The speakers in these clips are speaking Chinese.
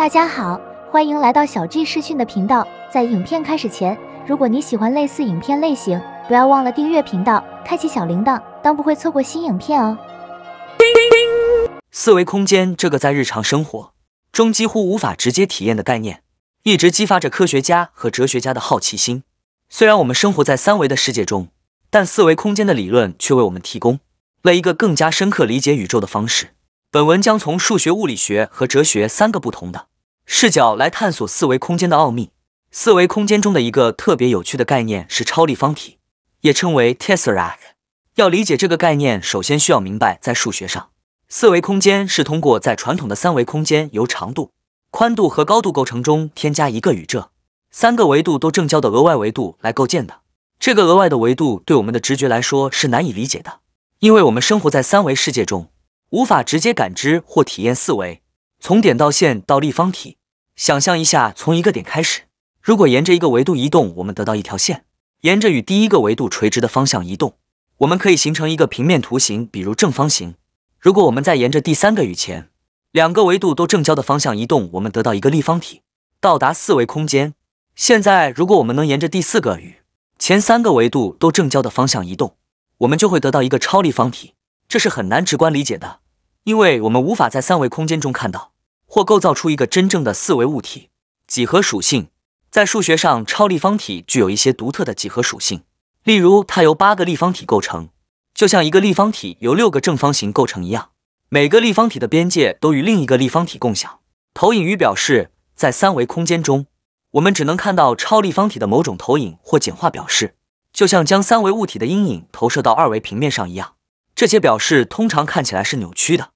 大家好，欢迎来到小 G 视讯的频道。在影片开始前，如果你喜欢类似影片类型，不要忘了订阅频道，开启小铃铛，当不会错过新影片哦。四维空间这个在日常生活中几乎无法直接体验的概念，一直激发着科学家和哲学家的好奇心。虽然我们生活在三维的世界中，但四维空间的理论却为我们提供了一个更加深刻理解宇宙的方式。本文将从数学、物理学和哲学三个不同的。视角来探索四维空间的奥秘。四维空间中的一个特别有趣的概念是超立方体，也称为 tesseract。要理解这个概念，首先需要明白，在数学上，四维空间是通过在传统的三维空间由长度、宽度和高度构成中添加一个与这三个维度都正交的额外维度来构建的。这个额外的维度对我们的直觉来说是难以理解的，因为我们生活在三维世界中，无法直接感知或体验四维。从点到线到立方体。想象一下，从一个点开始，如果沿着一个维度移动，我们得到一条线；沿着与第一个维度垂直的方向移动，我们可以形成一个平面图形，比如正方形。如果我们在沿着第三个与前两个维度都正交的方向移动，我们得到一个立方体。到达四维空间，现在如果我们能沿着第四个与前三个维度都正交的方向移动，我们就会得到一个超立方体。这是很难直观理解的，因为我们无法在三维空间中看到。或构造出一个真正的四维物体，几何属性在数学上，超立方体具有一些独特的几何属性，例如它由八个立方体构成，就像一个立方体由六个正方形构成一样。每个立方体的边界都与另一个立方体共享。投影与表示在三维空间中，我们只能看到超立方体的某种投影或简化表示，就像将三维物体的阴影投射到二维平面上一样。这些表示通常看起来是扭曲的。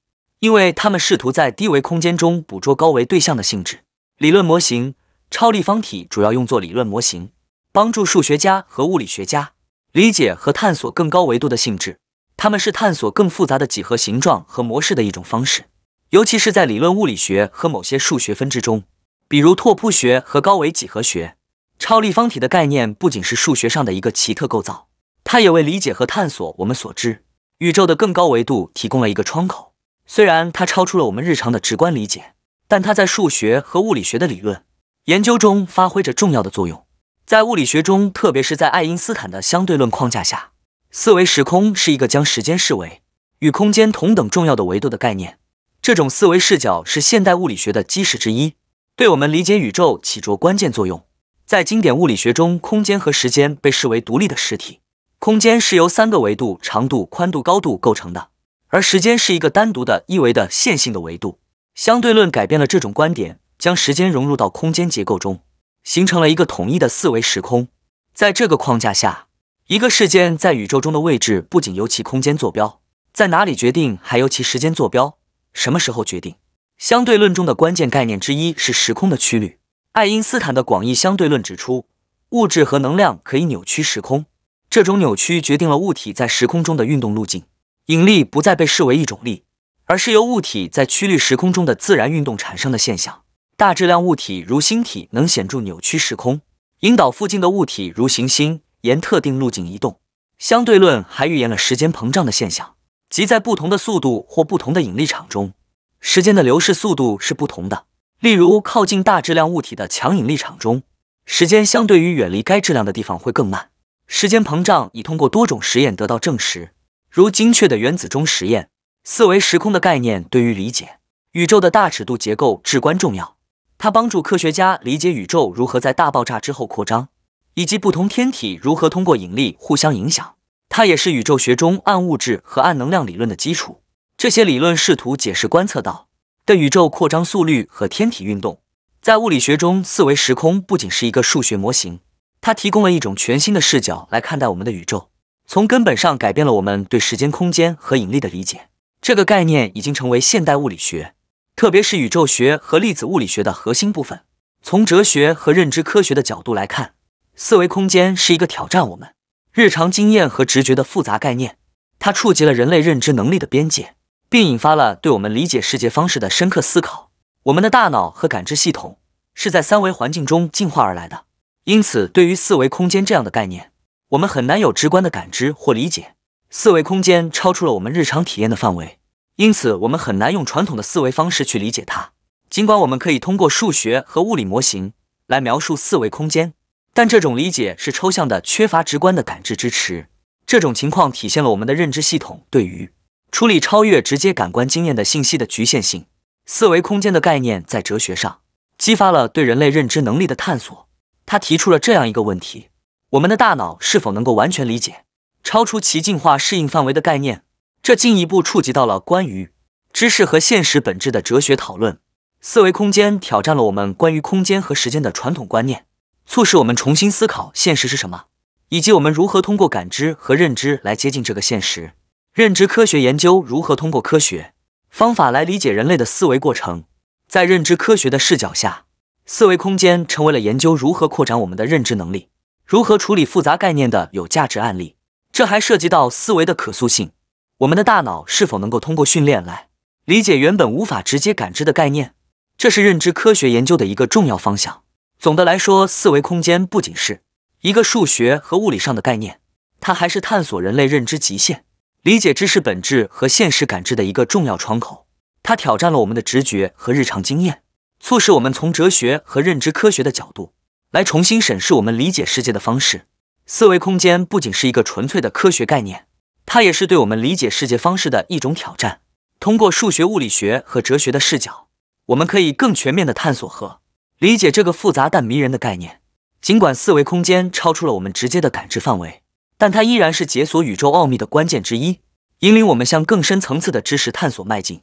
因为他们试图在低维空间中捕捉高维对象的性质。理论模型超立方体主要用作理论模型，帮助数学家和物理学家理解和探索更高维度的性质。它们是探索更复杂的几何形状和模式的一种方式，尤其是在理论物理学和某些数学分支中，比如拓扑学和高维几何学。超立方体的概念不仅是数学上的一个奇特构造，它也为理解和探索我们所知宇宙的更高维度提供了一个窗口。虽然它超出了我们日常的直观理解，但它在数学和物理学的理论研究中发挥着重要的作用。在物理学中，特别是在爱因斯坦的相对论框架下，四维时空是一个将时间视为与空间同等重要的维度的概念。这种四维视角是现代物理学的基石之一，对我们理解宇宙起着关键作用。在经典物理学中，空间和时间被视为独立的实体，空间是由三个维度（长度、宽度、高度）构成的。而时间是一个单独的一维的线性的维度。相对论改变了这种观点，将时间融入到空间结构中，形成了一个统一的四维时空。在这个框架下，一个事件在宇宙中的位置不仅由其空间坐标在哪里决定，还由其时间坐标什么时候决定。相对论中的关键概念之一是时空的曲率。爱因斯坦的广义相对论指出，物质和能量可以扭曲时空，这种扭曲决定了物体在时空中的运动路径。引力不再被视为一种力，而是由物体在曲率时空中的自然运动产生的现象。大质量物体如星体能显著扭曲时空，引导附近的物体如行星沿特定路径移动。相对论还预言了时间膨胀的现象，即在不同的速度或不同的引力场中，时间的流逝速度是不同的。例如，靠近大质量物体的强引力场中，时间相对于远离该质量的地方会更慢。时间膨胀已通过多种实验得到证实。如精确的原子钟实验，四维时空的概念对于理解宇宙的大尺度结构至关重要。它帮助科学家理解宇宙如何在大爆炸之后扩张，以及不同天体如何通过引力互相影响。它也是宇宙学中暗物质和暗能量理论的基础。这些理论试图解释观测到的宇宙扩张速率和天体运动。在物理学中，四维时空不仅是一个数学模型，它提供了一种全新的视角来看待我们的宇宙。从根本上改变了我们对时间、空间和引力的理解。这个概念已经成为现代物理学，特别是宇宙学和粒子物理学的核心部分。从哲学和认知科学的角度来看，四维空间是一个挑战我们日常经验和直觉的复杂概念。它触及了人类认知能力的边界，并引发了对我们理解世界方式的深刻思考。我们的大脑和感知系统是在三维环境中进化而来的，因此对于四维空间这样的概念，我们很难有直观的感知或理解四维空间，超出了我们日常体验的范围，因此我们很难用传统的思维方式去理解它。尽管我们可以通过数学和物理模型来描述四维空间，但这种理解是抽象的，缺乏直观的感知支持。这种情况体现了我们的认知系统对于处理超越直接感官经验的信息的局限性。四维空间的概念在哲学上激发了对人类认知能力的探索。他提出了这样一个问题。我们的大脑是否能够完全理解超出其进化适应范围的概念？这进一步触及到了关于知识和现实本质的哲学讨论。四维空间挑战了我们关于空间和时间的传统观念，促使我们重新思考现实是什么，以及我们如何通过感知和认知来接近这个现实。认知科学研究如何通过科学方法来理解人类的思维过程。在认知科学的视角下，四维空间成为了研究如何扩展我们的认知能力。如何处理复杂概念的有价值案例？这还涉及到思维的可塑性。我们的大脑是否能够通过训练来理解原本无法直接感知的概念？这是认知科学研究的一个重要方向。总的来说，四维空间不仅是一个数学和物理上的概念，它还是探索人类认知极限、理解知识本质和现实感知的一个重要窗口。它挑战了我们的直觉和日常经验，促使我们从哲学和认知科学的角度。来重新审视我们理解世界的方式。四维空间不仅是一个纯粹的科学概念，它也是对我们理解世界方式的一种挑战。通过数学、物理学和哲学的视角，我们可以更全面地探索和理解这个复杂但迷人的概念。尽管四维空间超出了我们直接的感知范围，但它依然是解锁宇宙奥秘的关键之一，引领我们向更深层次的知识探索迈进。